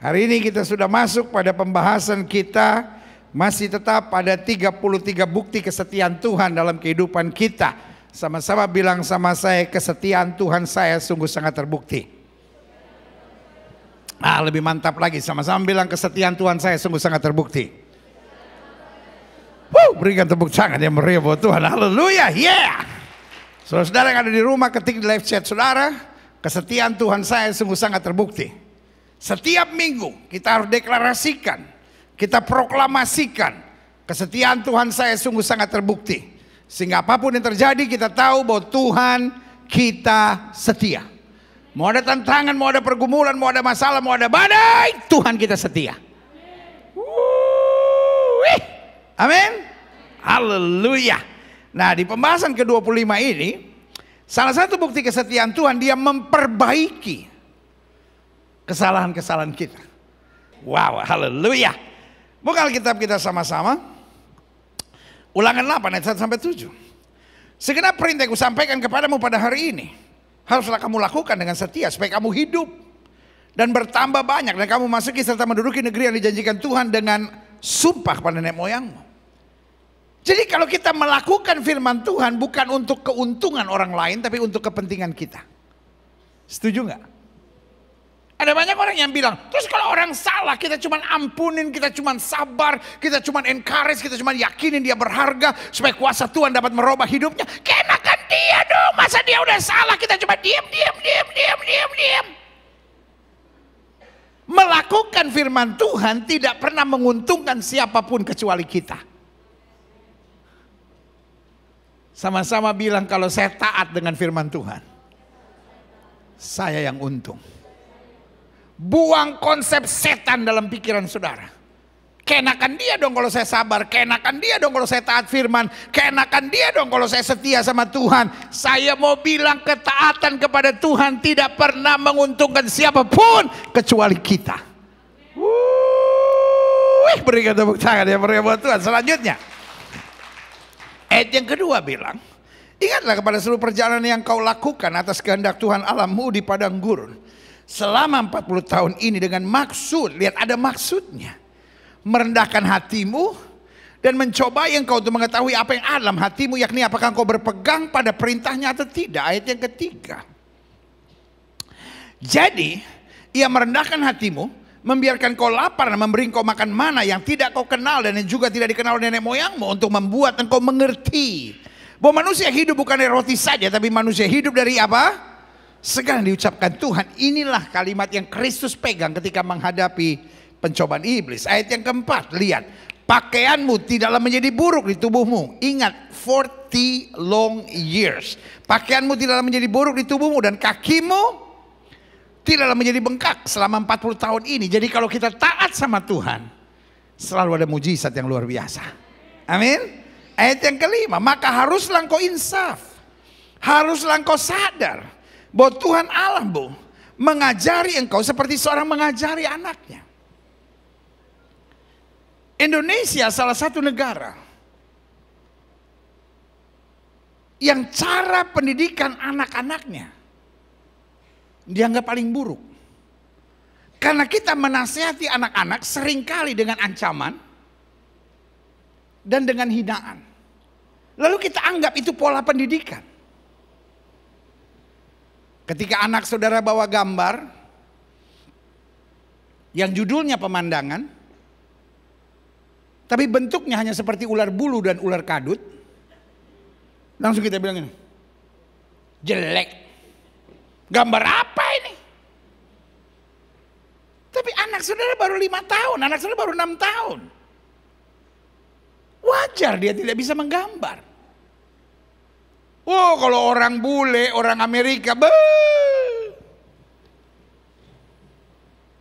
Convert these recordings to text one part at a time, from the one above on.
Hari ini kita sudah masuk pada pembahasan kita masih tetap pada 33 bukti kesetiaan Tuhan dalam kehidupan kita. Sama-sama bilang sama saya kesetiaan Tuhan saya sungguh sangat terbukti. Ah, lebih mantap lagi sama-sama bilang kesetiaan Tuhan saya sungguh sangat terbukti. Wow, berikan tepuk tangan yang meriah buat Tuhan. Haleluya. Yeah. Saudara-saudara yang ada di rumah ketik di live chat saudara, kesetiaan Tuhan saya sungguh sangat terbukti. Setiap minggu kita harus deklarasikan, kita proklamasikan kesetiaan Tuhan saya sungguh sangat terbukti. Sehingga apapun yang terjadi kita tahu bahwa Tuhan kita setia. Mau ada tantangan, mau ada pergumulan, mau ada masalah, mau ada badai, Tuhan kita setia. Amin. Haleluya. Nah di pembahasan ke-25 ini, salah satu bukti kesetiaan Tuhan dia memperbaiki kesalahan-kesalahan kita. Wow, haleluya. Buka Alkitab kita sama-sama. Ulangan 8 ayat 1 sampai 7. Segenap perintah yang kusampaikan kepadamu pada hari ini. Haruslah kamu lakukan dengan setia supaya kamu hidup. Dan bertambah banyak dan kamu masuki serta menduduki negeri yang dijanjikan Tuhan dengan sumpah kepada nenek moyangmu. Jadi kalau kita melakukan firman Tuhan bukan untuk keuntungan orang lain tapi untuk kepentingan kita. Setuju nggak? Ada banyak orang yang bilang, terus kalau orang salah kita cuma ampunin, kita cuma sabar, kita cuma encourage, kita cuma yakinin dia berharga supaya kuasa Tuhan dapat merubah hidupnya. Kenakan dia dong, masa dia udah salah kita cuma diam, diam, diam, diam, diam, diam. Melakukan firman Tuhan tidak pernah menguntungkan siapapun kecuali kita. Sama-sama bilang kalau saya taat dengan firman Tuhan. Saya yang untung. Buang konsep setan dalam pikiran saudara. Kenakan dia dong kalau saya sabar, Kenakan dia dong kalau saya taat firman, Kenakan dia dong kalau saya setia sama Tuhan. Saya mau bilang ketaatan kepada Tuhan tidak pernah menguntungkan siapapun kecuali kita. Wih, berikan tepuk tangan ya berikan Tuhan. Selanjutnya. Ed yang kedua bilang, Ingatlah kepada seluruh perjalanan yang kau lakukan atas kehendak Tuhan alammu di padang gurun selama 40 tahun ini dengan maksud, lihat ada maksudnya. Merendahkan hatimu dan mencoba yang kau untuk mengetahui apa yang ada dalam hatimu yakni apakah kau berpegang pada perintahnya atau tidak. Ayat yang ketiga. Jadi, ia merendahkan hatimu, membiarkan kau lapar dan memberi kau makan mana yang tidak kau kenal dan yang juga tidak dikenal nenek moyangmu untuk membuat engkau mengerti bahwa manusia hidup bukan dari roti saja tapi manusia hidup dari apa? Sekarang diucapkan Tuhan inilah kalimat yang Kristus pegang ketika menghadapi pencobaan iblis. Ayat yang keempat, lihat. Pakaianmu tidaklah menjadi buruk di tubuhmu. Ingat, 40 long years. Pakaianmu tidaklah menjadi buruk di tubuhmu dan kakimu tidaklah menjadi bengkak selama 40 tahun ini. Jadi kalau kita taat sama Tuhan, selalu ada mujizat yang luar biasa. Amin. Ayat yang kelima, maka haruslah engkau insaf. Haruslah engkau sadar bahwa Tuhan Allah, bu, mengajari engkau seperti seorang mengajari anaknya. Indonesia salah satu negara yang cara pendidikan anak-anaknya dianggap paling buruk. Karena kita menasihati anak-anak seringkali dengan ancaman dan dengan hinaan. Lalu kita anggap itu pola pendidikan. Ketika anak saudara bawa gambar yang judulnya pemandangan, tapi bentuknya hanya seperti ular bulu dan ular kadut, langsung kita bilang ini, jelek. Gambar apa ini? Tapi anak saudara baru lima tahun, anak saudara baru enam tahun. Wajar dia tidak bisa menggambar. Oh, kalau orang bule, orang Amerika, be.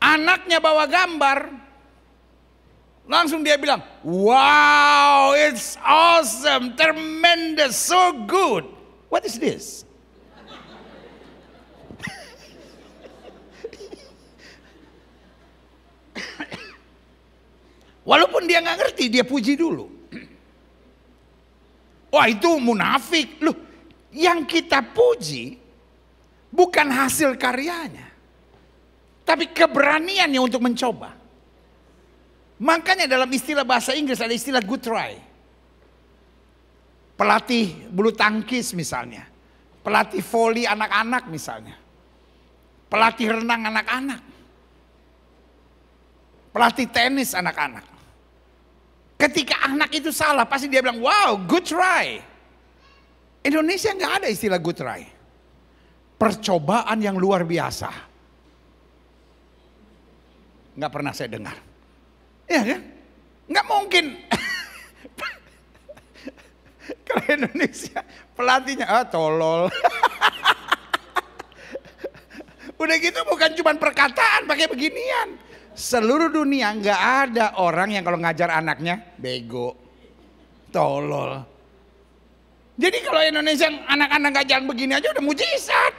Anaknya bawa gambar, langsung dia bilang, wow, it's awesome, tremendous, so good. What is this? Walaupun dia nggak ngerti, dia puji dulu. Wah itu munafik. Loh, yang kita puji bukan hasil karyanya, tapi keberaniannya untuk mencoba. Makanya dalam istilah bahasa Inggris ada istilah good try. Pelatih bulu tangkis misalnya. Pelatih voli anak-anak misalnya. Pelatih renang anak-anak. Pelatih tenis anak-anak. Ketika anak itu salah pasti dia bilang wow good try. Indonesia nggak ada istilah good try. Percobaan yang luar biasa. Nggak pernah saya dengar. Iya kan? Nggak mungkin. Kalau Indonesia pelatihnya, ah tolol. Udah gitu bukan cuma perkataan pakai beginian. Seluruh dunia nggak ada orang yang kalau ngajar anaknya bego, tolol. Jadi kalau Indonesia anak-anak gak jalan begini aja udah mujizat.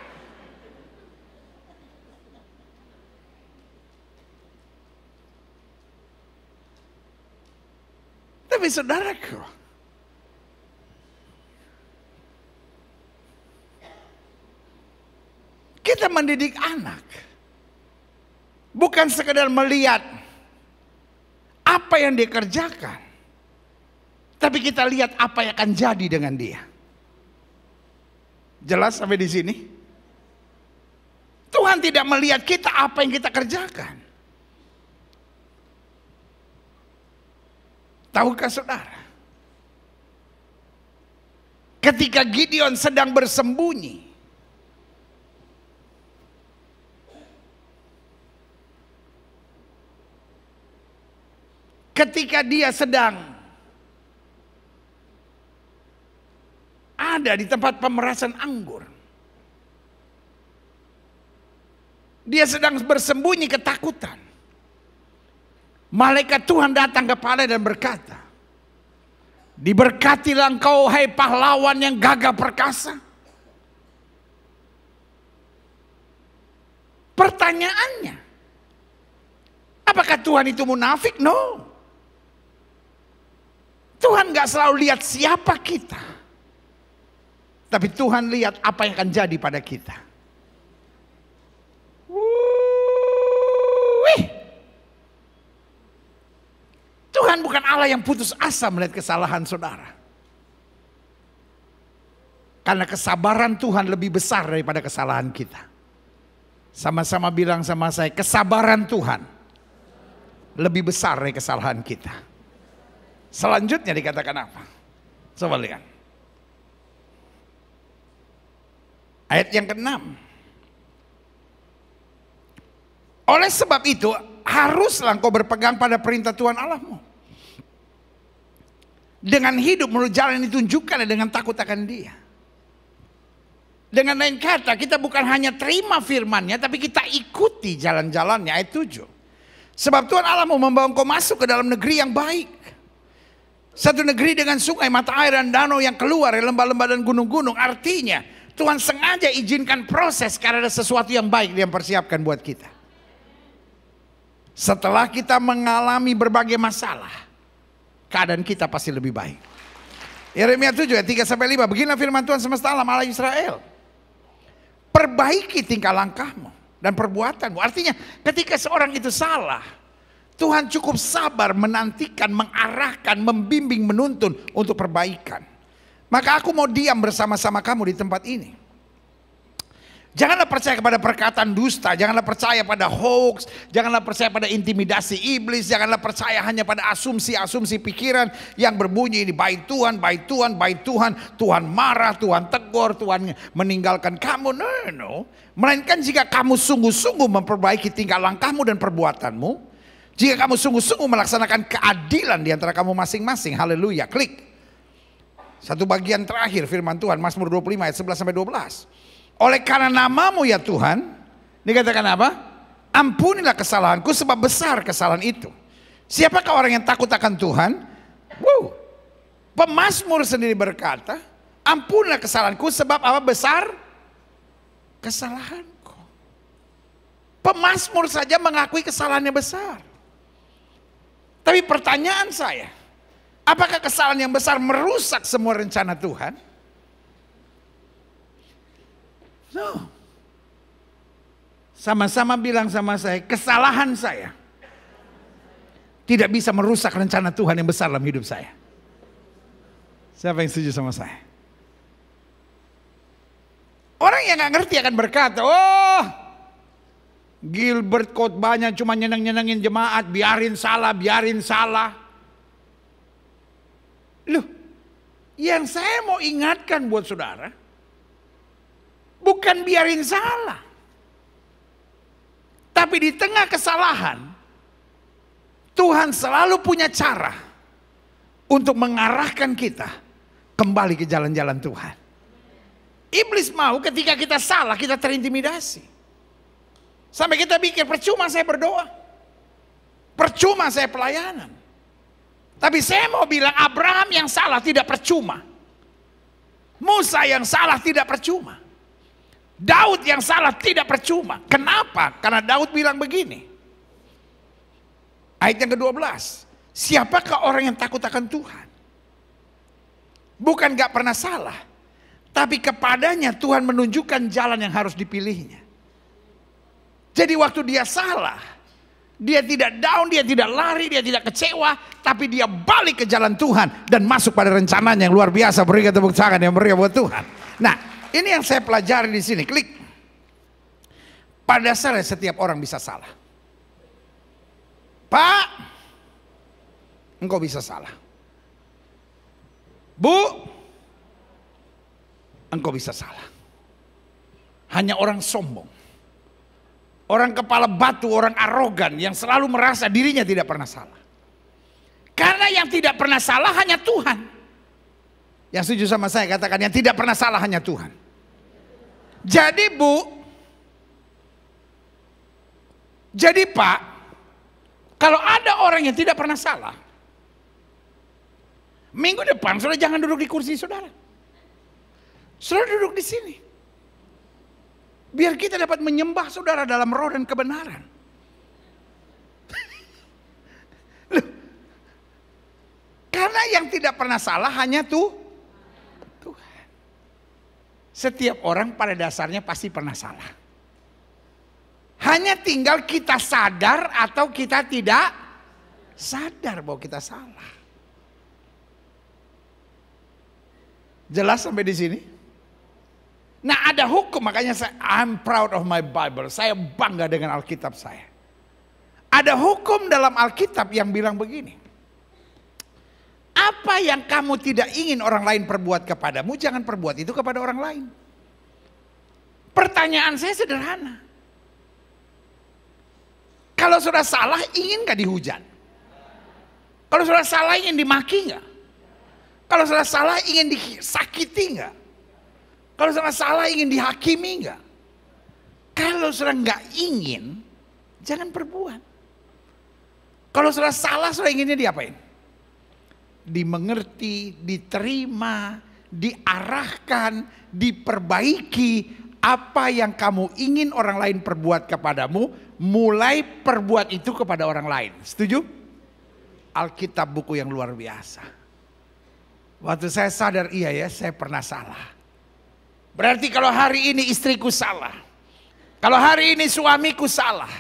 Tapi saudaraku, kita mendidik anak bukan sekedar melihat apa yang dikerjakan, tapi kita lihat apa yang akan jadi dengan dia. Jelas sampai di sini? Tuhan tidak melihat kita apa yang kita kerjakan. Tahukah saudara? Ketika Gideon sedang bersembunyi, ketika dia sedang ada di tempat pemerasan anggur. Dia sedang bersembunyi ketakutan. Malaikat Tuhan datang kepada dan berkata, Diberkatilah engkau hai pahlawan yang gagah perkasa. Pertanyaannya, apakah Tuhan itu munafik? No. Tuhan gak selalu lihat siapa kita. Tapi Tuhan lihat apa yang akan jadi pada kita. Wih. Tuhan bukan Allah yang putus asa melihat kesalahan saudara. Karena kesabaran Tuhan lebih besar daripada kesalahan kita. Sama-sama bilang sama saya, kesabaran Tuhan lebih besar dari kesalahan kita. Selanjutnya dikatakan apa? Coba lihat. Ayat yang ke-6. Oleh sebab itu, haruslah engkau berpegang pada perintah Tuhan Allahmu. Dengan hidup menurut jalan yang ditunjukkan dengan takut akan dia. Dengan lain kata, kita bukan hanya terima firmannya, tapi kita ikuti jalan-jalannya, ayat 7. Sebab Tuhan Allahmu membawa engkau masuk ke dalam negeri yang baik. Satu negeri dengan sungai, mata air, dan danau yang keluar, lembah-lembah dan gunung-gunung. Artinya, Tuhan sengaja izinkan proses karena ada sesuatu yang baik yang persiapkan buat kita. Setelah kita mengalami berbagai masalah, keadaan kita pasti lebih baik. Yeremia 7 ayat 3 sampai 5. Beginilah firman Tuhan semesta alam Allah Israel. Perbaiki tingkah langkahmu dan perbuatanmu. Artinya ketika seorang itu salah, Tuhan cukup sabar menantikan, mengarahkan, membimbing, menuntun untuk perbaikan. Maka aku mau diam bersama-sama kamu di tempat ini. Janganlah percaya kepada perkataan dusta, janganlah percaya pada hoax, janganlah percaya pada intimidasi iblis, janganlah percaya hanya pada asumsi-asumsi pikiran yang berbunyi ini baik Tuhan, baik Tuhan, baik Tuhan, Tuhan marah, Tuhan tegur, Tuhan meninggalkan kamu. No, no, no. Melainkan jika kamu sungguh-sungguh memperbaiki tingkah langkahmu dan perbuatanmu, jika kamu sungguh-sungguh melaksanakan keadilan di antara kamu masing-masing, haleluya, klik. Satu bagian terakhir firman Tuhan, Mazmur 25 ayat 11 sampai 12. Oleh karena namamu ya Tuhan, dikatakan apa? Ampunilah kesalahanku sebab besar kesalahan itu. Siapakah orang yang takut akan Tuhan? Wow. Pemasmur sendiri berkata, ampunilah kesalahanku sebab apa besar kesalahanku. Pemasmur saja mengakui kesalahannya besar. Tapi pertanyaan saya, Apakah kesalahan yang besar merusak semua rencana Tuhan? No. Sama-sama bilang sama saya, kesalahan saya tidak bisa merusak rencana Tuhan yang besar dalam hidup saya. Siapa yang setuju sama saya? Orang yang nggak ngerti akan berkata, oh Gilbert khotbahnya cuma nyeneng-nyenengin jemaat, biarin salah, biarin salah. Loh, yang saya mau ingatkan buat saudara, bukan biarin salah. Tapi di tengah kesalahan, Tuhan selalu punya cara untuk mengarahkan kita kembali ke jalan-jalan Tuhan. Iblis mau ketika kita salah kita terintimidasi. Sampai kita pikir percuma saya berdoa. Percuma saya pelayanan. Tapi saya mau bilang Abraham yang salah tidak percuma. Musa yang salah tidak percuma. Daud yang salah tidak percuma. Kenapa? Karena Daud bilang begini. Ayat yang ke-12. Siapakah orang yang takut akan Tuhan? Bukan gak pernah salah. Tapi kepadanya Tuhan menunjukkan jalan yang harus dipilihnya. Jadi waktu dia salah, dia tidak down, dia tidak lari, dia tidak kecewa, tapi dia balik ke jalan Tuhan dan masuk pada rencananya yang luar biasa. beri tepuk tangan yang meriah buat Tuhan. Nah, ini yang saya pelajari di sini. Klik. Pada dasarnya setiap orang bisa salah. Pak, engkau bisa salah. Bu, engkau bisa salah. Hanya orang sombong Orang kepala batu, orang arogan yang selalu merasa dirinya tidak pernah salah. Karena yang tidak pernah salah hanya Tuhan. Yang setuju sama saya katakan yang tidak pernah salah hanya Tuhan. Jadi Bu, jadi Pak, kalau ada orang yang tidak pernah salah, minggu depan sudah jangan duduk di kursi saudara. suruh duduk di sini. Biar kita dapat menyembah saudara dalam roh dan kebenaran. karena yang tidak pernah salah hanya tuh Tuhan. Setiap orang pada dasarnya pasti pernah salah. Hanya tinggal kita sadar atau kita tidak sadar bahwa kita salah. Jelas sampai di sini? Nah ada hukum makanya saya I'm proud of my Bible. Saya bangga dengan Alkitab saya. Ada hukum dalam Alkitab yang bilang begini. Apa yang kamu tidak ingin orang lain perbuat kepadamu, jangan perbuat itu kepada orang lain. Pertanyaan saya sederhana. Kalau sudah salah, ingin gak dihujat? Kalau sudah salah, ingin dimaki gak? Kalau sudah salah, ingin disakiti gak? Kalau saudara salah ingin dihakimi enggak? Kalau saudara enggak ingin, jangan perbuat. Kalau saudara salah, saudara inginnya diapain? Dimengerti, diterima, diarahkan, diperbaiki. Apa yang kamu ingin orang lain perbuat kepadamu, mulai perbuat itu kepada orang lain. Setuju? Alkitab buku yang luar biasa. Waktu saya sadar, iya ya, saya pernah salah. Berarti kalau hari ini istriku salah, kalau hari ini suamiku salah,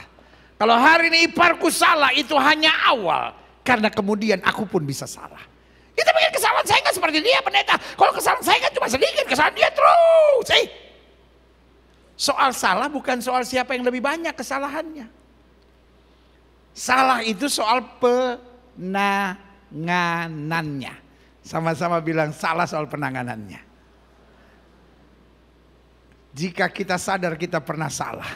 kalau hari ini iparku salah itu hanya awal. Karena kemudian aku pun bisa salah. Kita pikir kesalahan saya kan seperti dia pendeta. Kalau kesalahan saya kan cuma sedikit, kesalahan dia terus. Eh. Soal salah bukan soal siapa yang lebih banyak kesalahannya. Salah itu soal penanganannya. Sama-sama bilang salah soal penanganannya jika kita sadar kita pernah salah.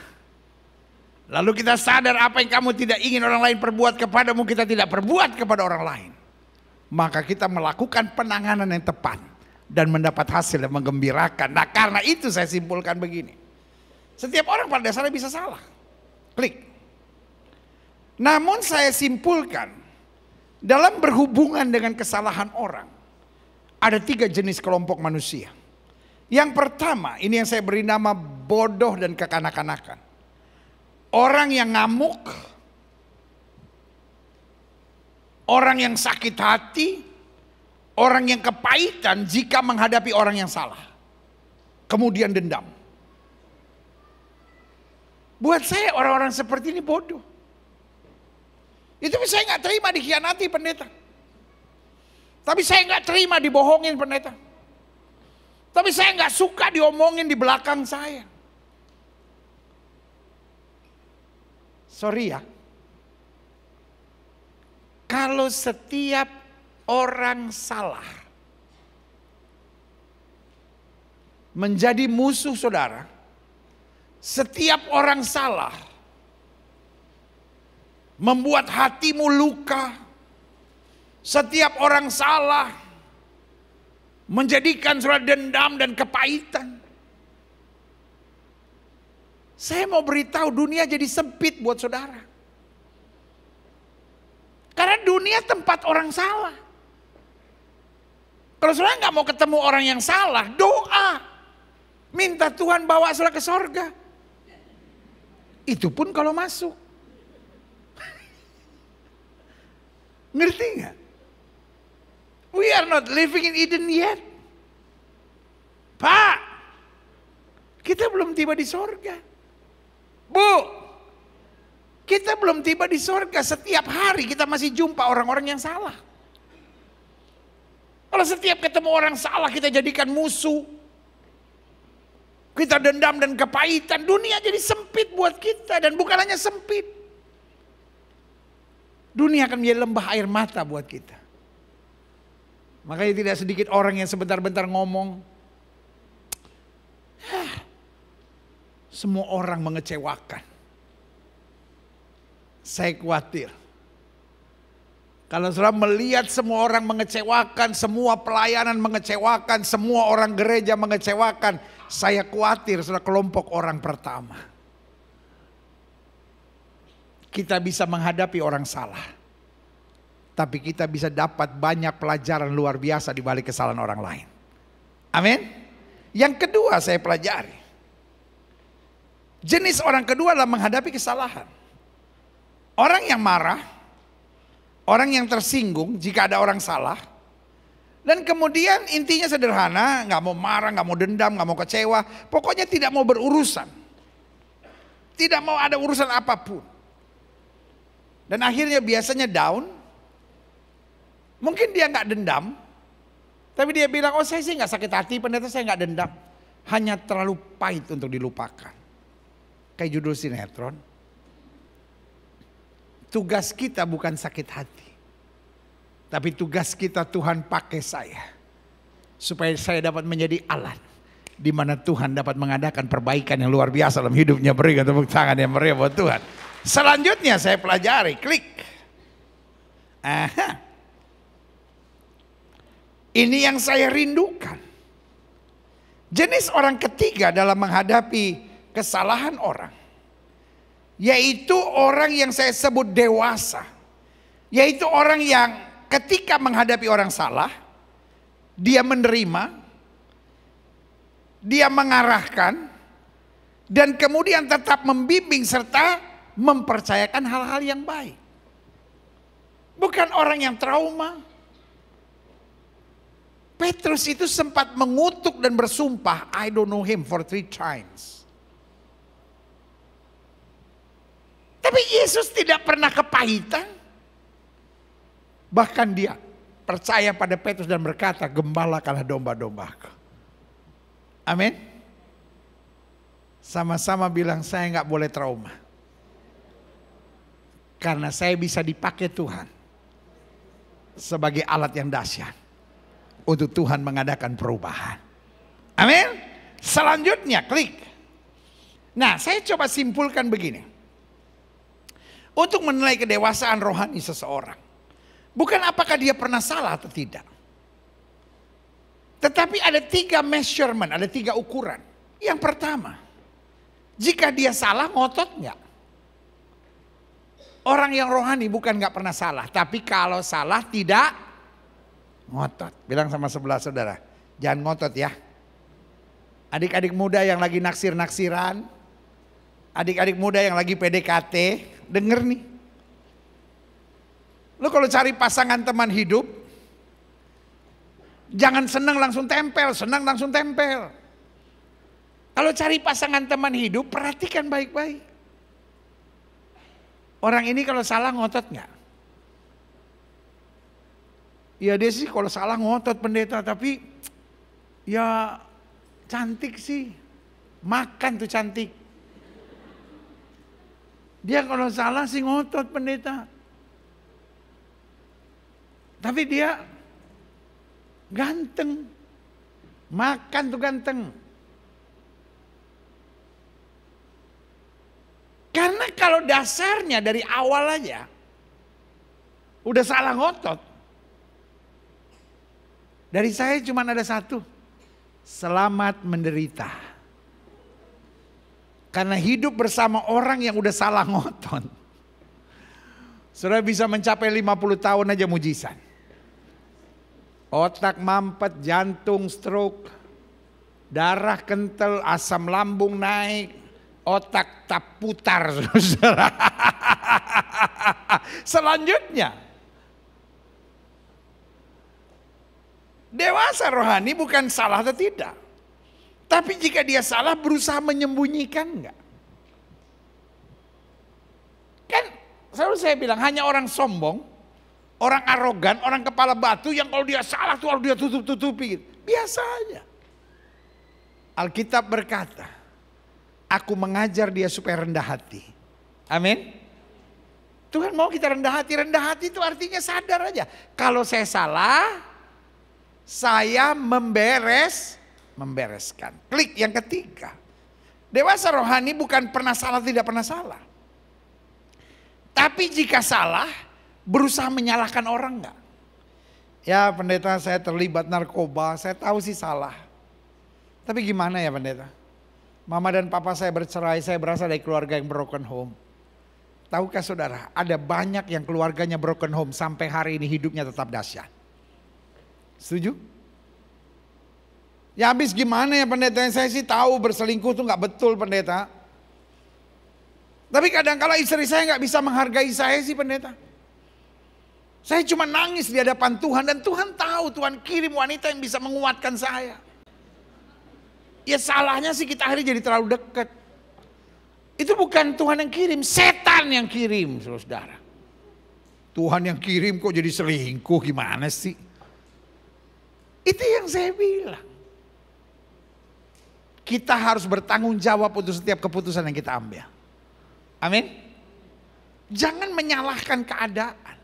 Lalu kita sadar apa yang kamu tidak ingin orang lain perbuat kepadamu, kita tidak perbuat kepada orang lain. Maka kita melakukan penanganan yang tepat dan mendapat hasil yang menggembirakan. Nah karena itu saya simpulkan begini. Setiap orang pada dasarnya bisa salah. Klik. Namun saya simpulkan, dalam berhubungan dengan kesalahan orang, ada tiga jenis kelompok manusia. Yang pertama, ini yang saya beri nama bodoh dan kekanak-kanakan. Orang yang ngamuk, orang yang sakit hati, orang yang kepahitan jika menghadapi orang yang salah. Kemudian dendam. Buat saya orang-orang seperti ini bodoh. Itu saya nggak terima dikhianati pendeta. Tapi saya nggak terima dibohongin pendeta. Tapi saya nggak suka diomongin di belakang saya. Sorry ya. Kalau setiap orang salah menjadi musuh saudara, setiap orang salah membuat hatimu luka. Setiap orang salah menjadikan surat dendam dan kepahitan. Saya mau beritahu dunia jadi sempit buat saudara. Karena dunia tempat orang salah. Kalau saudara nggak mau ketemu orang yang salah, doa. Minta Tuhan bawa saudara ke sorga. Itu pun kalau masuk. Ngerti nggak? We are not living in Eden yet. Pak, kita belum tiba di sorga. Bu, kita belum tiba di sorga. Setiap hari kita masih jumpa orang-orang yang salah. Kalau setiap ketemu orang salah kita jadikan musuh. Kita dendam dan kepahitan. Dunia jadi sempit buat kita. Dan bukan hanya sempit. Dunia akan menjadi lembah air mata buat kita. Makanya tidak sedikit orang yang sebentar-bentar ngomong. Semua orang mengecewakan. Saya khawatir. Kalau saudara melihat semua orang mengecewakan, semua pelayanan mengecewakan, semua orang gereja mengecewakan, saya khawatir saudara kelompok orang pertama. Kita bisa menghadapi orang salah tapi kita bisa dapat banyak pelajaran luar biasa di balik kesalahan orang lain. Amin. Yang kedua saya pelajari. Jenis orang kedua adalah menghadapi kesalahan. Orang yang marah, orang yang tersinggung jika ada orang salah, dan kemudian intinya sederhana, nggak mau marah, nggak mau dendam, nggak mau kecewa, pokoknya tidak mau berurusan, tidak mau ada urusan apapun. Dan akhirnya biasanya down, Mungkin dia nggak dendam, tapi dia bilang, oh saya sih nggak sakit hati, pendeta saya nggak dendam. Hanya terlalu pahit untuk dilupakan. Kayak judul sinetron. Tugas kita bukan sakit hati. Tapi tugas kita Tuhan pakai saya. Supaya saya dapat menjadi alat. di mana Tuhan dapat mengadakan perbaikan yang luar biasa dalam hidupnya. Berikan tepuk tangan yang meriah buat Tuhan. Selanjutnya saya pelajari, klik. Aha. Ini yang saya rindukan. Jenis orang ketiga dalam menghadapi kesalahan orang, yaitu orang yang saya sebut dewasa, yaitu orang yang ketika menghadapi orang salah, dia menerima, dia mengarahkan, dan kemudian tetap membimbing serta mempercayakan hal-hal yang baik. Bukan orang yang trauma, Petrus itu sempat mengutuk dan bersumpah, I don't know him for three times. Tapi Yesus tidak pernah kepahitan. Bahkan dia percaya pada Petrus dan berkata, gembalakanlah domba-dombaku. Amin. Sama-sama bilang saya nggak boleh trauma. Karena saya bisa dipakai Tuhan sebagai alat yang dahsyat untuk Tuhan mengadakan perubahan. Amin. Selanjutnya klik. Nah, saya coba simpulkan begini. Untuk menilai kedewasaan rohani seseorang, bukan apakah dia pernah salah atau tidak. Tetapi ada tiga measurement, ada tiga ukuran. Yang pertama, jika dia salah ngotot nggak? Orang yang rohani bukan nggak pernah salah, tapi kalau salah tidak Ngotot. Bilang sama sebelah saudara, jangan ngotot ya. Adik-adik muda yang lagi naksir-naksiran, adik-adik muda yang lagi PDKT, denger nih. Lu kalau cari pasangan teman hidup, jangan senang langsung tempel, senang langsung tempel. Kalau cari pasangan teman hidup, perhatikan baik-baik. Orang ini kalau salah ngotot nggak? ya dia sih kalau salah ngotot pendeta tapi ya cantik sih. Makan tuh cantik. Dia kalau salah sih ngotot pendeta. Tapi dia ganteng. Makan tuh ganteng. Karena kalau dasarnya dari awal aja udah salah ngotot, dari saya cuma ada satu. Selamat menderita. Karena hidup bersama orang yang udah salah ngotot. sudah bisa mencapai 50 tahun aja mujizat. Otak mampet, jantung stroke, darah kental, asam lambung naik, otak tak putar Selanjutnya Dewasa rohani bukan salah atau tidak. Tapi jika dia salah berusaha menyembunyikan enggak? Kan selalu saya bilang hanya orang sombong, orang arogan, orang kepala batu yang kalau dia salah tuh dia tutup-tutupi. Biasa aja. Alkitab berkata, aku mengajar dia supaya rendah hati. Amin. Tuhan mau kita rendah hati. Rendah hati itu artinya sadar aja. Kalau saya salah, saya memberes, membereskan. Klik yang ketiga. Dewasa rohani bukan pernah salah, tidak pernah salah. Tapi jika salah, berusaha menyalahkan orang enggak? Ya pendeta saya terlibat narkoba, saya tahu sih salah. Tapi gimana ya pendeta? Mama dan papa saya bercerai, saya berasal dari keluarga yang broken home. Tahukah saudara, ada banyak yang keluarganya broken home sampai hari ini hidupnya tetap dahsyat. Setuju? Ya habis gimana ya pendeta yang saya sih tahu berselingkuh itu nggak betul pendeta. Tapi kadang kala istri saya nggak bisa menghargai saya sih pendeta. Saya cuma nangis di hadapan Tuhan dan Tuhan tahu Tuhan kirim wanita yang bisa menguatkan saya. Ya salahnya sih kita hari jadi terlalu dekat. Itu bukan Tuhan yang kirim, setan yang kirim, saudara. Tuhan yang kirim kok jadi selingkuh gimana sih? Itu yang saya bilang. Kita harus bertanggung jawab untuk setiap keputusan yang kita ambil. Amin. Jangan menyalahkan keadaan.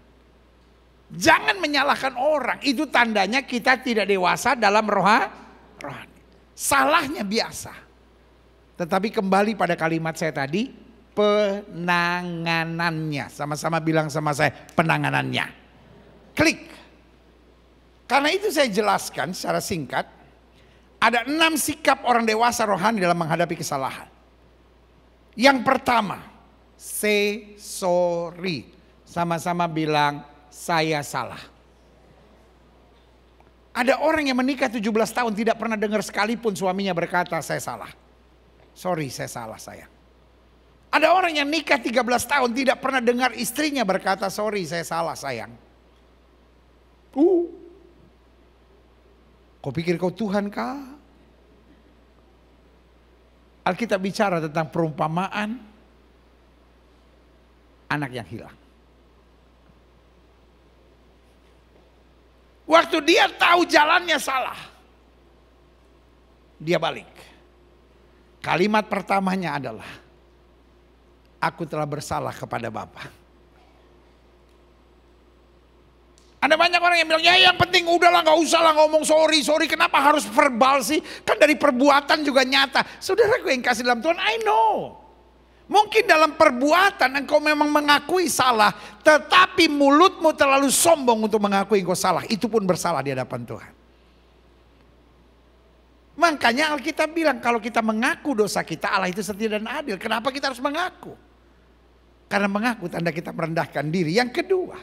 Jangan menyalahkan orang. Itu tandanya kita tidak dewasa dalam roha, rohani. Salahnya biasa. Tetapi kembali pada kalimat saya tadi, penanganannya. Sama-sama bilang sama saya, penanganannya. Klik. Karena itu saya jelaskan secara singkat, ada enam sikap orang dewasa rohani dalam menghadapi kesalahan. Yang pertama, say sorry. Sama-sama bilang, saya salah. Ada orang yang menikah 17 tahun tidak pernah dengar sekalipun suaminya berkata, saya salah. Sorry, saya salah saya. Ada orang yang nikah 13 tahun tidak pernah dengar istrinya berkata, sorry saya salah sayang. Uh, Kau pikir kau Tuhan kah? Alkitab bicara tentang perumpamaan anak yang hilang. Waktu dia tahu jalannya salah, dia balik. Kalimat pertamanya adalah, "Aku telah bersalah kepada Bapak." Ada banyak orang yang bilang, ya yang penting udahlah gak usah lah ngomong sorry, sorry. Kenapa harus verbal sih? Kan dari perbuatan juga nyata. Saudaraku yang kasih dalam Tuhan, I know. Mungkin dalam perbuatan engkau memang mengakui salah, tetapi mulutmu terlalu sombong untuk mengakui engkau salah. Itu pun bersalah di hadapan Tuhan. Makanya Alkitab bilang kalau kita mengaku dosa kita, Allah itu setia dan adil. Kenapa kita harus mengaku? Karena mengaku tanda kita merendahkan diri. Yang kedua,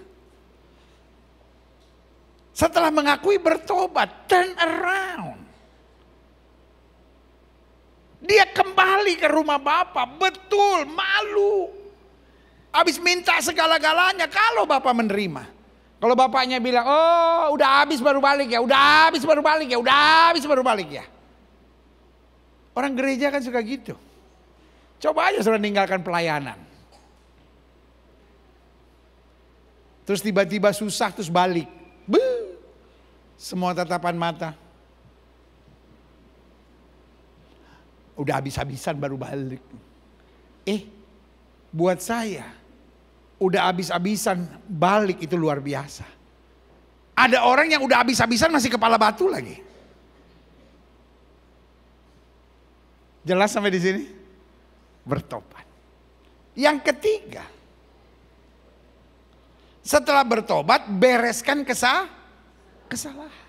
setelah mengakui bertobat, turn around. Dia kembali ke rumah Bapak, betul, malu. Habis minta segala-galanya kalau Bapak menerima. Kalau bapaknya bilang, oh udah habis baru balik ya, udah habis baru balik ya, udah habis baru balik ya. Orang gereja kan suka gitu. Coba aja sudah meninggalkan pelayanan. Terus tiba-tiba susah terus balik. Buh semua tatapan mata. Udah habis-habisan baru balik. Eh, buat saya, udah habis-habisan balik itu luar biasa. Ada orang yang udah habis-habisan masih kepala batu lagi. Jelas sampai di sini? Bertobat. Yang ketiga, setelah bertobat bereskan kesalahan kesalahan.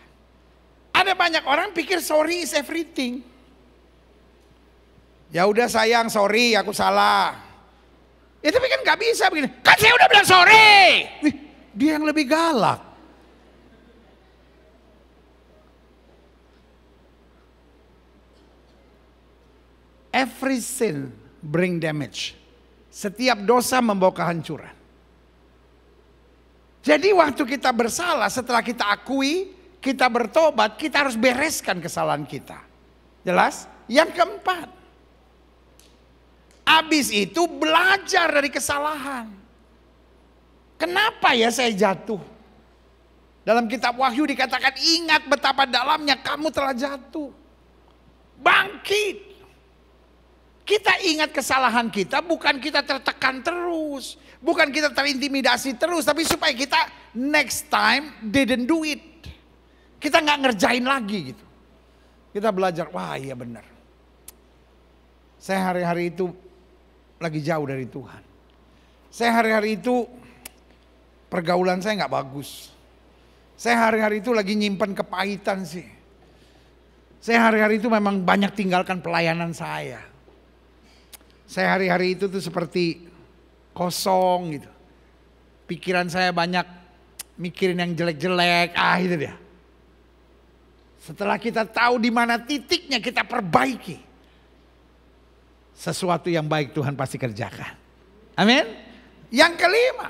Ada banyak orang pikir sorry is everything. Ya udah sayang, sorry aku salah. Ya tapi kan nggak bisa begini. Kan saya udah bilang sorry. Wih, dia yang lebih galak. Every sin bring damage. Setiap dosa membawa kehancuran. Jadi waktu kita bersalah setelah kita akui, kita bertobat, kita harus bereskan kesalahan kita. Jelas? Yang keempat. Habis itu belajar dari kesalahan. Kenapa ya saya jatuh? Dalam kitab Wahyu dikatakan ingat betapa dalamnya kamu telah jatuh. Bangkit. Kita ingat kesalahan kita bukan kita tertekan terus. Bukan kita terintimidasi terus. Tapi supaya kita next time didn't do it. Kita nggak ngerjain lagi gitu. Kita belajar, wah iya benar. Saya hari-hari itu lagi jauh dari Tuhan. Saya hari-hari itu pergaulan saya nggak bagus. Saya hari-hari itu lagi nyimpan kepahitan sih. Saya hari-hari itu memang banyak tinggalkan pelayanan saya saya hari-hari itu tuh seperti kosong gitu. Pikiran saya banyak mikirin yang jelek-jelek, ah itu dia. Setelah kita tahu di mana titiknya kita perbaiki. Sesuatu yang baik Tuhan pasti kerjakan. Amin. Yang kelima.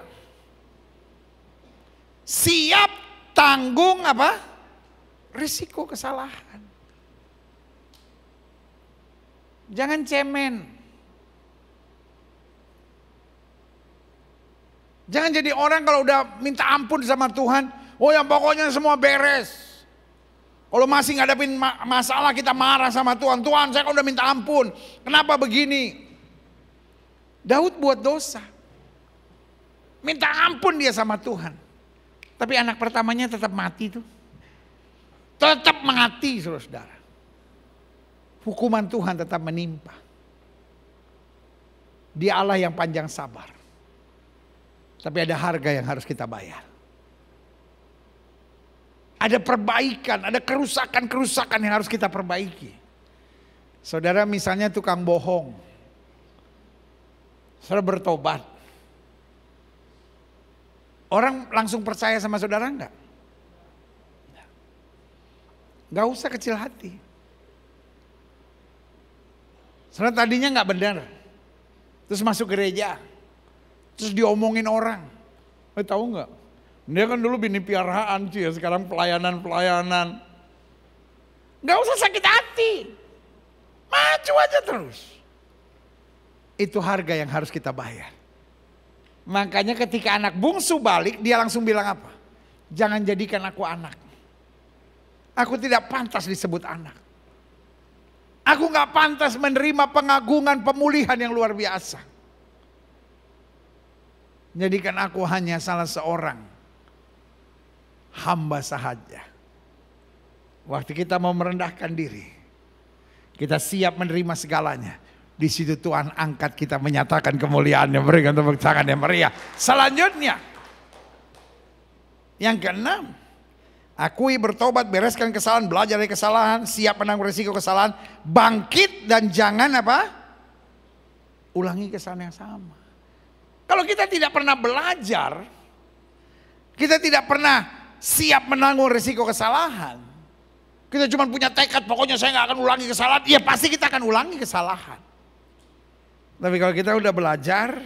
Siap tanggung apa? Risiko kesalahan. Jangan cemen. Jangan jadi orang kalau udah minta ampun sama Tuhan, oh yang pokoknya semua beres. Kalau masih ngadapin masalah kita marah sama Tuhan. Tuhan saya kan udah minta ampun. Kenapa begini? Daud buat dosa. Minta ampun dia sama Tuhan. Tapi anak pertamanya tetap mati tuh. Tetap mati saudara-saudara. Hukuman Tuhan tetap menimpa. Dia Allah yang panjang sabar. Tapi ada harga yang harus kita bayar. Ada perbaikan, ada kerusakan-kerusakan yang harus kita perbaiki. Saudara misalnya tukang bohong. Saudara bertobat. Orang langsung percaya sama saudara enggak? Enggak usah kecil hati. Saudara tadinya enggak benar. Terus masuk gereja. Terus diomongin orang. Eh tahu nggak? Dia kan dulu bini piaraan sih ya, sekarang pelayanan-pelayanan. Gak usah sakit hati. Maju aja terus. Itu harga yang harus kita bayar. Makanya ketika anak bungsu balik, dia langsung bilang apa? Jangan jadikan aku anak. Aku tidak pantas disebut anak. Aku gak pantas menerima pengagungan pemulihan yang luar biasa. Jadikan aku hanya salah seorang hamba sahaja. Waktu kita mau merendahkan diri, kita siap menerima segalanya. Di situ Tuhan angkat kita menyatakan kemuliaannya. Berikan tepuk tangan yang meriah. Selanjutnya. Yang keenam. Akui bertobat, bereskan kesalahan, belajar dari kesalahan, siap menanggung resiko kesalahan, bangkit dan jangan apa? Ulangi kesalahan yang sama. Kalau kita tidak pernah belajar, kita tidak pernah siap menanggung risiko kesalahan. Kita cuma punya tekad, pokoknya saya nggak akan ulangi kesalahan. Ya pasti kita akan ulangi kesalahan. Tapi kalau kita udah belajar,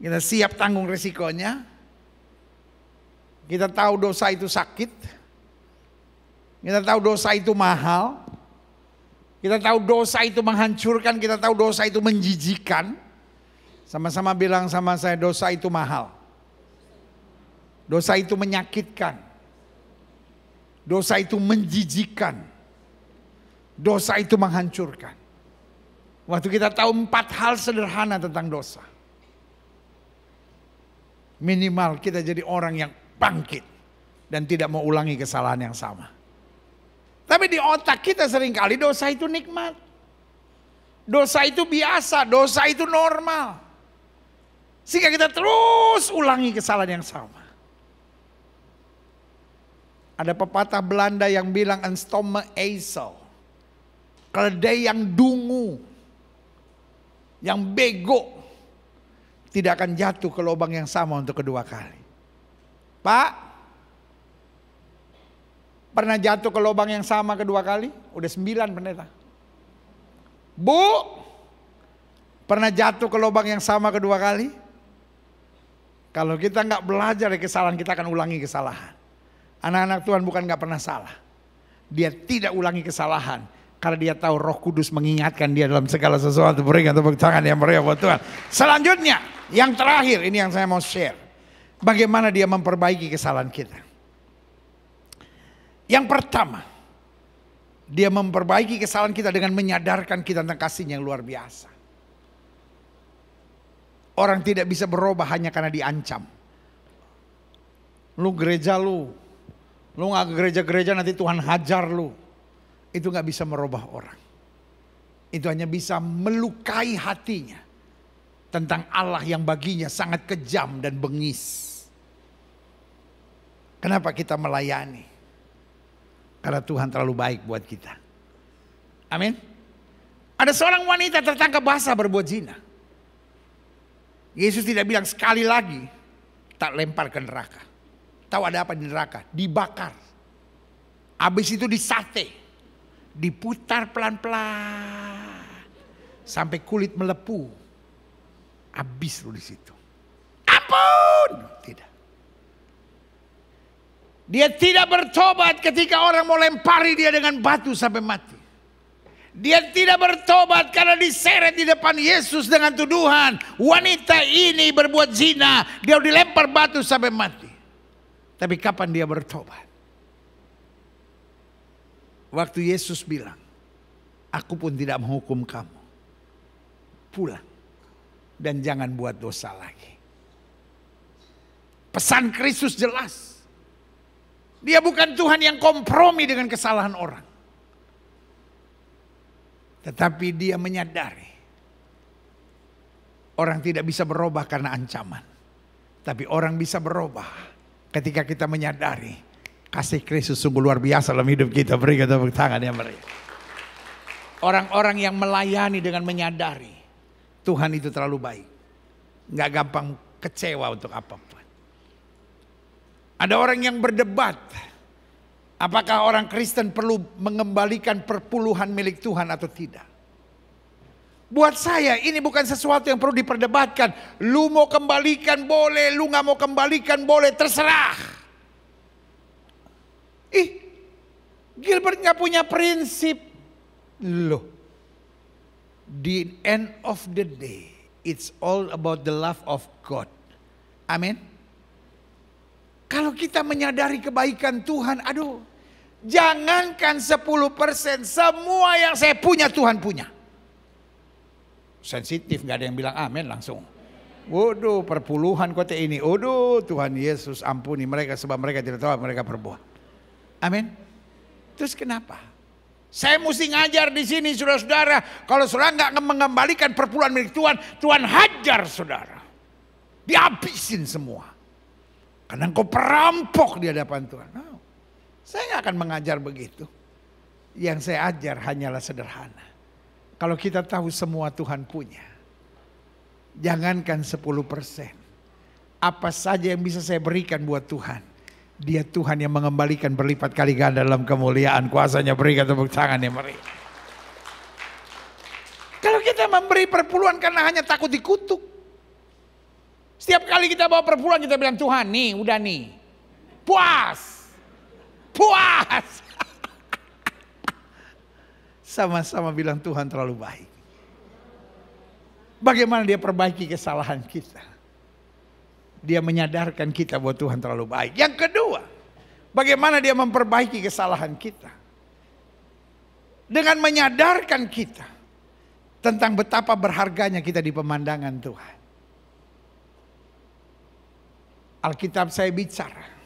kita siap tanggung risikonya. Kita tahu dosa itu sakit. Kita tahu dosa itu mahal. Kita tahu dosa itu menghancurkan, kita tahu dosa itu menjijikan. Sama-sama bilang sama saya dosa itu mahal. Dosa itu menyakitkan. Dosa itu menjijikan. Dosa itu menghancurkan. Waktu kita tahu empat hal sederhana tentang dosa. Minimal kita jadi orang yang bangkit. Dan tidak mau ulangi kesalahan yang sama. Tapi di otak kita seringkali dosa itu nikmat. Dosa itu biasa, dosa itu normal. Sehingga kita terus ulangi kesalahan yang sama. Ada pepatah Belanda yang bilang Enstomme Eisel. Keledai yang dungu. Yang bego. Tidak akan jatuh ke lubang yang sama untuk kedua kali. Pak. Pernah jatuh ke lubang yang sama kedua kali? Udah sembilan pendeta. Bu. Pernah jatuh ke lubang yang sama kedua kali? Kalau kita nggak belajar dari kesalahan, kita akan ulangi kesalahan. Anak-anak Tuhan bukan nggak pernah salah. Dia tidak ulangi kesalahan. Karena dia tahu roh kudus mengingatkan dia dalam segala sesuatu. Berikan tepuk tangan yang meriah buat Tuhan. Selanjutnya, yang terakhir, ini yang saya mau share. Bagaimana dia memperbaiki kesalahan kita. Yang pertama, dia memperbaiki kesalahan kita dengan menyadarkan kita tentang kasihnya yang luar biasa. Orang tidak bisa berubah hanya karena diancam. Lu gereja lu, lu gak ke gereja-gereja nanti Tuhan hajar lu. Itu gak bisa merubah orang. Itu hanya bisa melukai hatinya tentang Allah yang baginya sangat kejam dan bengis. Kenapa kita melayani? Karena Tuhan terlalu baik buat kita. Amin. Ada seorang wanita tertangkap basah berbuat zina. Yesus tidak bilang sekali lagi tak lempar ke neraka. Tahu ada apa di neraka? Dibakar. Habis itu disate. Diputar pelan-pelan. Sampai kulit melepuh. Habis lu di situ. Ampun! Tidak. Dia tidak bertobat ketika orang mau lempari dia dengan batu sampai mati. Dia tidak bertobat karena diseret di depan Yesus dengan tuduhan. Wanita ini berbuat zina. Dia dilempar batu sampai mati. Tapi kapan dia bertobat? Waktu Yesus bilang, aku pun tidak menghukum kamu. Pulang. Dan jangan buat dosa lagi. Pesan Kristus jelas. Dia bukan Tuhan yang kompromi dengan kesalahan orang. Tetapi dia menyadari orang tidak bisa berubah karena ancaman. Tapi orang bisa berubah ketika kita menyadari kasih Kristus sungguh luar biasa dalam hidup kita. Beri kita tepuk tangan yang meriah. Orang-orang yang melayani dengan menyadari Tuhan itu terlalu baik. Nggak gampang kecewa untuk apapun. Ada orang yang berdebat Apakah orang Kristen perlu mengembalikan perpuluhan milik Tuhan atau tidak? Buat saya ini bukan sesuatu yang perlu diperdebatkan. Lu mau kembalikan boleh, lu gak mau kembalikan boleh, terserah. Ih, Gilbert gak punya prinsip. Loh, the end of the day, it's all about the love of God. Amin. Kalau kita menyadari kebaikan Tuhan, aduh, Jangankan 10%, semua yang saya punya Tuhan punya. Sensitif, gak ada yang bilang amin langsung. Waduh perpuluhan kota ini. Waduh Tuhan Yesus ampuni mereka sebab mereka tidak tahu mereka perbuat. Amin. Terus kenapa? Saya mesti ngajar di sini saudara-saudara. Kalau saudara nggak mengembalikan perpuluhan milik Tuhan, Tuhan hajar saudara. Dihabisin semua. Karena engkau perampok di hadapan Tuhan. Saya nggak akan mengajar begitu. Yang saya ajar hanyalah sederhana. Kalau kita tahu semua Tuhan punya. Jangankan 10 persen. Apa saja yang bisa saya berikan buat Tuhan. Dia Tuhan yang mengembalikan berlipat kali ganda dalam kemuliaan. Kuasanya berikan tepuk tangan yang mereka. Kalau kita memberi perpuluhan karena hanya takut dikutuk. Setiap kali kita bawa perpuluhan kita bilang Tuhan nih udah nih. Puas puas. Sama-sama bilang Tuhan terlalu baik. Bagaimana dia perbaiki kesalahan kita. Dia menyadarkan kita bahwa Tuhan terlalu baik. Yang kedua, bagaimana dia memperbaiki kesalahan kita. Dengan menyadarkan kita tentang betapa berharganya kita di pemandangan Tuhan. Alkitab saya bicara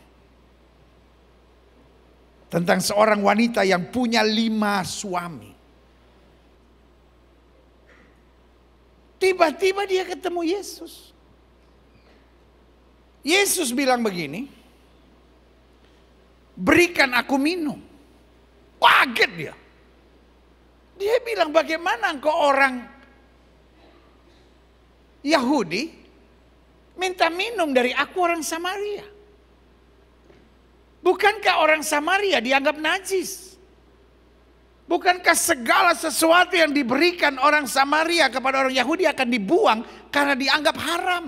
tentang seorang wanita yang punya lima suami. Tiba-tiba dia ketemu Yesus. Yesus bilang begini, berikan aku minum. Kaget dia. Dia bilang bagaimana engkau orang Yahudi minta minum dari aku orang Samaria. Bukankah orang Samaria dianggap najis? Bukankah segala sesuatu yang diberikan orang Samaria kepada orang Yahudi akan dibuang karena dianggap haram?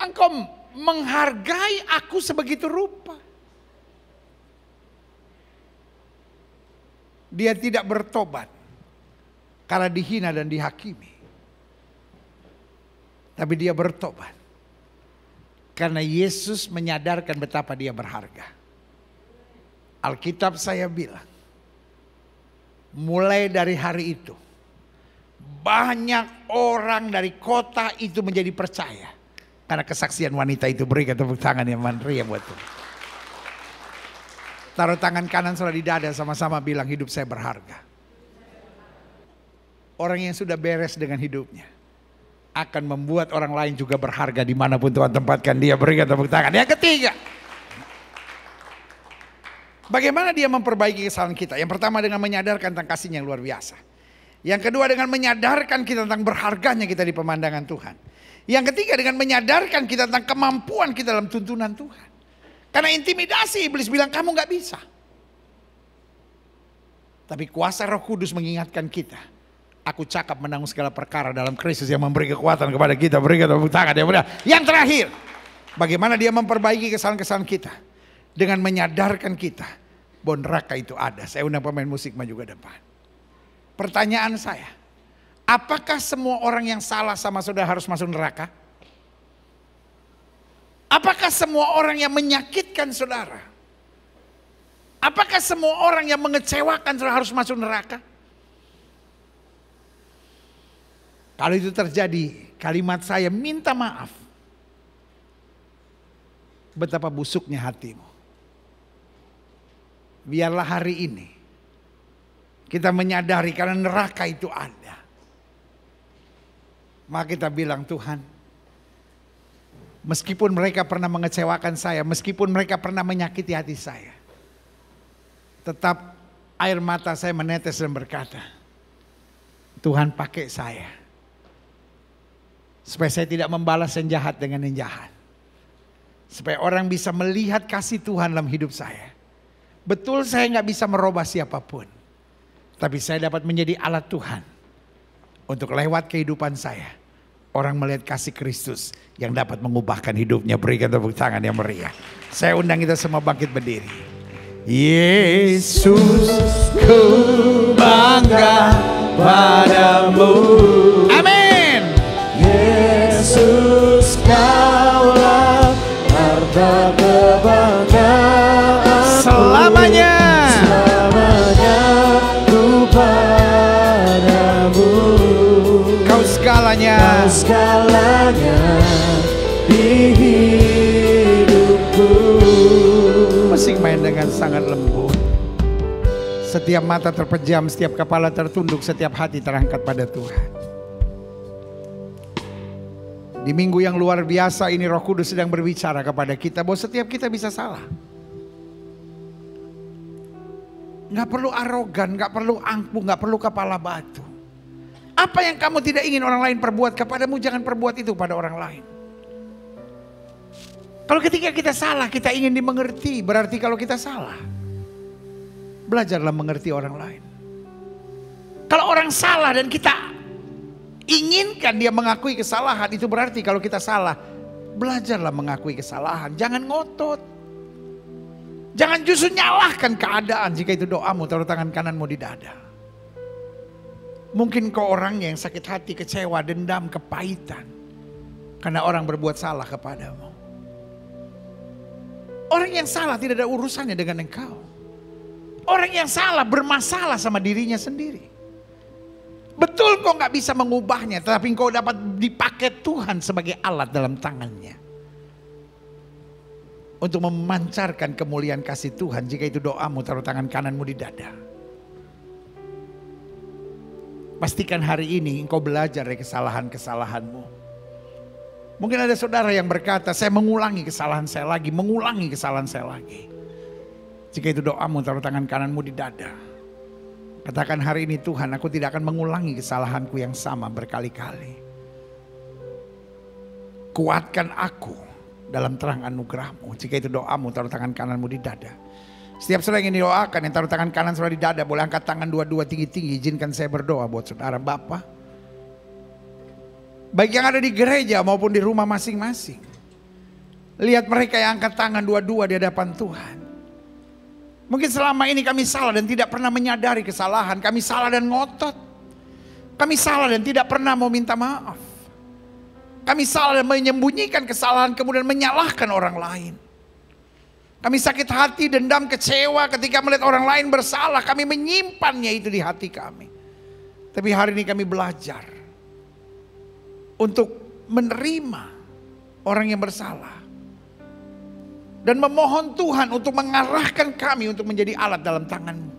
Engkau menghargai aku sebegitu rupa. Dia tidak bertobat karena dihina dan dihakimi. Tapi dia bertobat karena Yesus menyadarkan betapa dia berharga. Alkitab saya bilang, mulai dari hari itu, banyak orang dari kota itu menjadi percaya. Karena kesaksian wanita itu berikan tepuk tangan yang mandiri yang buat Tuhan. Taruh tangan kanan selalu di dada sama-sama bilang hidup saya berharga. Orang yang sudah beres dengan hidupnya akan membuat orang lain juga berharga dimanapun Tuhan tempatkan dia. Berikan tepuk tangan. Yang ketiga, bagaimana dia memperbaiki kesalahan kita? Yang pertama dengan menyadarkan tentang kasihnya yang luar biasa. Yang kedua dengan menyadarkan kita tentang berharganya kita di pemandangan Tuhan. Yang ketiga dengan menyadarkan kita tentang kemampuan kita dalam tuntunan Tuhan. Karena intimidasi iblis bilang kamu gak bisa. Tapi kuasa roh kudus mengingatkan kita Aku cakap menanggung segala perkara dalam krisis yang memberi kekuatan kepada kita. Berikan tepuk tangan yang Yang terakhir, bagaimana dia memperbaiki kesalahan-kesalahan kita. Dengan menyadarkan kita bahwa neraka itu ada. Saya undang pemain musik maju ke depan. Pertanyaan saya, apakah semua orang yang salah sama saudara harus masuk neraka? Apakah semua orang yang menyakitkan saudara? Apakah semua orang yang mengecewakan saudara harus masuk neraka? Kalau itu terjadi, kalimat saya minta maaf. Betapa busuknya hatimu. Biarlah hari ini kita menyadari karena neraka itu ada. Maka kita bilang Tuhan, meskipun mereka pernah mengecewakan saya, meskipun mereka pernah menyakiti hati saya, tetap air mata saya menetes dan berkata, Tuhan pakai saya Supaya saya tidak membalas yang jahat dengan yang jahat. Supaya orang bisa melihat kasih Tuhan dalam hidup saya. Betul saya nggak bisa merubah siapapun. Tapi saya dapat menjadi alat Tuhan. Untuk lewat kehidupan saya. Orang melihat kasih Kristus yang dapat mengubahkan hidupnya. Berikan tepuk tangan yang meriah. Saya undang kita semua bangkit berdiri. Yesus ku bangga padamu. Amin. Yesus kaulah harta kebanggaan selamanya selamanya ku padamu kau segalanya kau segalanya di hidupku masih main dengan sangat lembut setiap mata terpejam, setiap kepala tertunduk, setiap hati terangkat pada Tuhan. Di minggu yang luar biasa ini Roh Kudus sedang berbicara kepada kita bahwa setiap kita bisa salah. Gak perlu arogan, gak perlu angkuh, gak perlu kepala batu. Apa yang kamu tidak ingin orang lain perbuat kepadamu, jangan perbuat itu pada orang lain. Kalau ketika kita salah, kita ingin dimengerti, berarti kalau kita salah, belajarlah mengerti orang lain. Kalau orang salah dan kita Inginkan dia mengakui kesalahan itu berarti kalau kita salah, belajarlah mengakui kesalahan, jangan ngotot. Jangan justru nyalahkan keadaan jika itu doamu taruh tangan kananmu di dada. Mungkin kau orang yang sakit hati, kecewa, dendam, kepahitan. Karena orang berbuat salah kepadamu. Orang yang salah tidak ada urusannya dengan engkau. Orang yang salah bermasalah sama dirinya sendiri. Betul kau nggak bisa mengubahnya, tetapi kau dapat dipakai Tuhan sebagai alat dalam tangannya. Untuk memancarkan kemuliaan kasih Tuhan jika itu doamu taruh tangan kananmu di dada. Pastikan hari ini engkau belajar dari kesalahan-kesalahanmu. Mungkin ada saudara yang berkata, saya mengulangi kesalahan saya lagi, mengulangi kesalahan saya lagi. Jika itu doamu taruh tangan kananmu di dada. Katakan hari ini Tuhan aku tidak akan mengulangi kesalahanku yang sama berkali-kali. Kuatkan aku dalam terang anugerahmu. Jika itu doamu taruh tangan kananmu di dada. Setiap saudara yang ingin doakan yang taruh tangan kanan saudara di dada. Boleh angkat tangan dua-dua tinggi-tinggi. Izinkan saya berdoa buat saudara Bapak. Baik yang ada di gereja maupun di rumah masing-masing. Lihat mereka yang angkat tangan dua-dua di hadapan Tuhan. Mungkin selama ini kami salah dan tidak pernah menyadari kesalahan. Kami salah dan ngotot. Kami salah dan tidak pernah mau minta maaf. Kami salah dan menyembunyikan kesalahan kemudian menyalahkan orang lain. Kami sakit hati, dendam, kecewa ketika melihat orang lain bersalah. Kami menyimpannya itu di hati kami. Tapi hari ini kami belajar untuk menerima orang yang bersalah dan memohon Tuhan untuk mengarahkan kami untuk menjadi alat dalam tanganmu.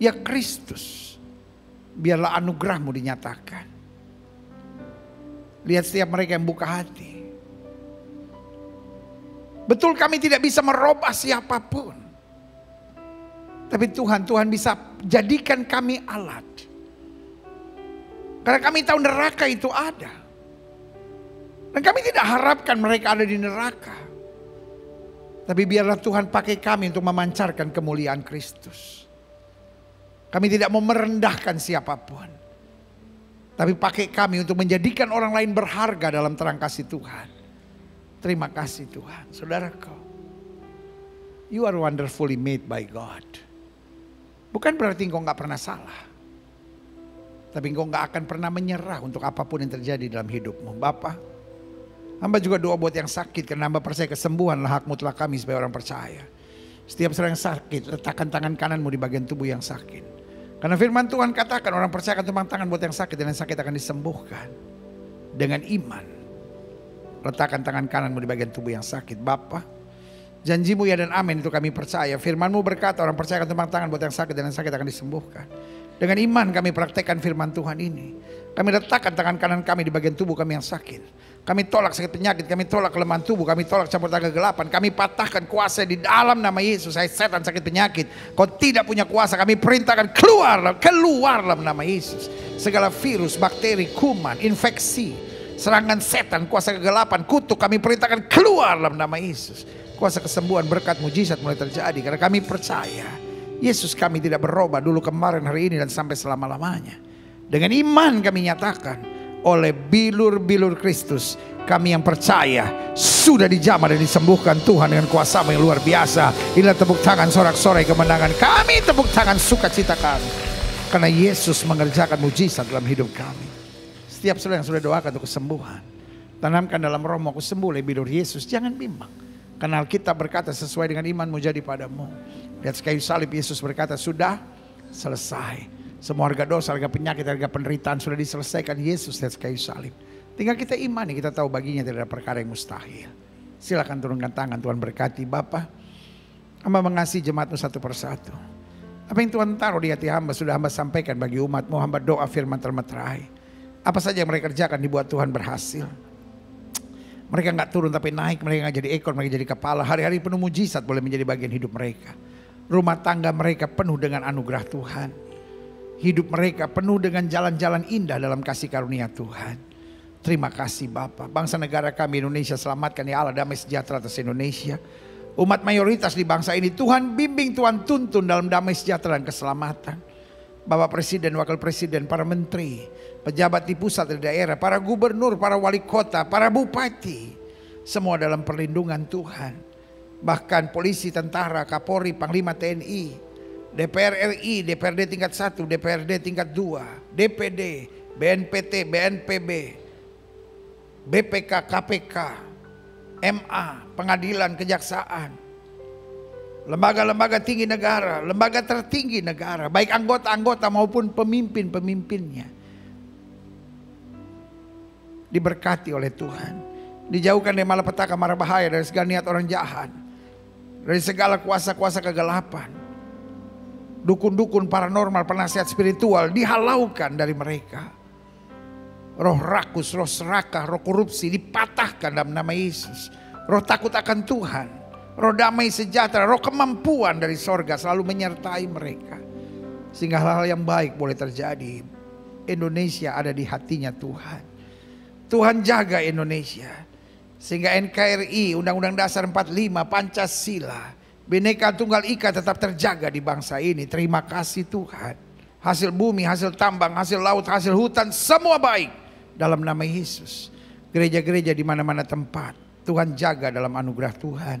Ya Kristus, biarlah anugerahmu dinyatakan. Lihat setiap mereka yang buka hati. Betul kami tidak bisa merubah siapapun. Tapi Tuhan, Tuhan bisa jadikan kami alat. Karena kami tahu neraka itu ada. Dan kami tidak harapkan mereka ada di neraka. Tapi biarlah Tuhan pakai kami untuk memancarkan kemuliaan Kristus. Kami tidak mau merendahkan siapapun. Tapi pakai kami untuk menjadikan orang lain berharga dalam terang kasih Tuhan. Terima kasih Tuhan. Saudaraku. You are wonderfully made by God. Bukan berarti engkau nggak pernah salah. Tapi engkau nggak akan pernah menyerah untuk apapun yang terjadi dalam hidupmu. Bapak, Hamba juga doa buat yang sakit karena hamba percaya kesembuhan lah hak mutlak kami sebagai orang percaya. Setiap orang sakit, letakkan tangan kananmu di bagian tubuh yang sakit. Karena firman Tuhan katakan orang percaya akan tumpang tangan buat yang sakit dan yang sakit akan disembuhkan. Dengan iman. Letakkan tangan kananmu di bagian tubuh yang sakit. Bapa, janjimu ya dan amin itu kami percaya. Firmanmu berkata orang percaya akan tumpang tangan buat yang sakit dan yang sakit akan disembuhkan. Dengan iman kami praktekkan firman Tuhan ini. Kami letakkan tangan kanan kami di bagian tubuh kami yang sakit. Kami tolak sakit penyakit, kami tolak kelemahan tubuh, kami tolak campur tangan kegelapan. Kami patahkan kuasa di dalam nama Yesus. Saya setan sakit penyakit. Kau tidak punya kuasa, kami perintahkan keluar, keluar dalam nama Yesus. Segala virus, bakteri, kuman, infeksi, serangan setan, kuasa kegelapan, kutuk kami perintahkan keluar dalam nama Yesus. Kuasa kesembuhan, berkat mujizat mulai terjadi karena kami percaya. Yesus kami tidak berubah dulu kemarin hari ini dan sampai selama-lamanya. Dengan iman kami nyatakan oleh bilur-bilur Kristus. Kami yang percaya sudah dijamah dan disembuhkan Tuhan dengan kuasa yang luar biasa. Inilah tepuk tangan sorak-sorai kemenangan kami, tepuk tangan sukacita kami. Karena Yesus mengerjakan mujizat dalam hidup kami. Setiap saudara yang sudah doakan untuk kesembuhan. Tanamkan dalam romo aku sembuh oleh bilur Yesus. Jangan bimbang. Karena kita berkata sesuai dengan imanmu jadi padamu. Lihat kayu salib Yesus berkata sudah selesai semua harga dosa, harga penyakit, harga penderitaan sudah diselesaikan Yesus dari kayu salib. Tinggal kita iman kita tahu baginya tidak ada perkara yang mustahil. Silakan turunkan tangan Tuhan berkati Bapa, Hamba mengasihi jemaatmu satu persatu. Apa yang Tuhan taruh di hati hamba sudah hamba sampaikan bagi umatmu. Hamba doa firman termeterai. Apa saja yang mereka kerjakan dibuat Tuhan berhasil. Mereka nggak turun tapi naik, mereka nggak jadi ekor, mereka jadi kepala. Hari-hari penuh mujizat boleh menjadi bagian hidup mereka. Rumah tangga mereka penuh dengan anugerah Tuhan hidup mereka penuh dengan jalan-jalan indah dalam kasih karunia Tuhan. Terima kasih Bapak. Bangsa negara kami Indonesia selamatkan ya Allah damai sejahtera atas Indonesia. Umat mayoritas di bangsa ini Tuhan bimbing, Tuhan tuntun dalam damai sejahtera dan keselamatan. Bapak Presiden, Wakil Presiden, para menteri, pejabat di pusat dan daerah, para gubernur, para wali kota, para bupati. Semua dalam perlindungan Tuhan. Bahkan polisi, tentara, kapolri, panglima TNI, DPR RI, DPRD tingkat 1, DPRD tingkat 2, DPD, BNPT, BNPB, BPK, KPK, MA, pengadilan, kejaksaan, lembaga-lembaga tinggi negara, lembaga tertinggi negara, baik anggota-anggota maupun pemimpin-pemimpinnya. Diberkati oleh Tuhan. Dijauhkan dari malapetaka, marah bahaya, dari segala niat orang jahat. Dari segala kuasa-kuasa kegelapan dukun-dukun paranormal, penasihat spiritual dihalaukan dari mereka. Roh rakus, roh serakah, roh korupsi dipatahkan dalam nama Yesus. Roh takut akan Tuhan, roh damai sejahtera, roh kemampuan dari sorga selalu menyertai mereka. Sehingga hal-hal yang baik boleh terjadi. Indonesia ada di hatinya Tuhan. Tuhan jaga Indonesia. Sehingga NKRI, Undang-Undang Dasar 45, Pancasila, Bineka Tunggal Ika tetap terjaga di bangsa ini. Terima kasih Tuhan. Hasil bumi, hasil tambang, hasil laut, hasil hutan, semua baik dalam nama Yesus. Gereja-gereja di mana-mana tempat. Tuhan jaga dalam anugerah Tuhan.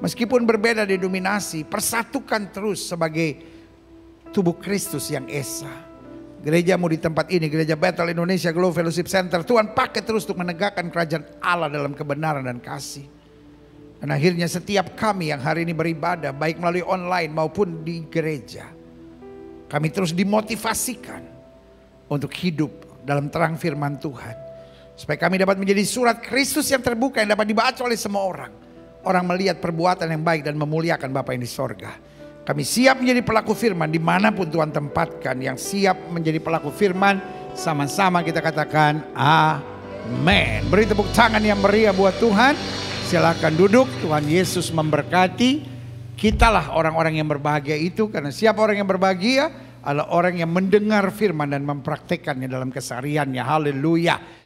Meskipun berbeda denominasi, persatukan terus sebagai tubuh Kristus yang esa. Gerejamu di tempat ini, Gereja Battle Indonesia Global Fellowship Center, Tuhan pakai terus untuk menegakkan kerajaan Allah dalam kebenaran dan kasih. Dan akhirnya setiap kami yang hari ini beribadah baik melalui online maupun di gereja. Kami terus dimotivasikan untuk hidup dalam terang firman Tuhan. Supaya kami dapat menjadi surat Kristus yang terbuka yang dapat dibaca oleh semua orang. Orang melihat perbuatan yang baik dan memuliakan Bapak yang di sorga. Kami siap menjadi pelaku firman dimanapun Tuhan tempatkan. Yang siap menjadi pelaku firman sama-sama kita katakan amin. Beri tepuk tangan yang meriah buat Tuhan. Silahkan duduk, Tuhan Yesus memberkati. Kitalah orang-orang yang berbahagia itu, karena siapa orang yang berbahagia adalah orang yang mendengar firman dan mempraktekannya dalam kesariannya. Haleluya.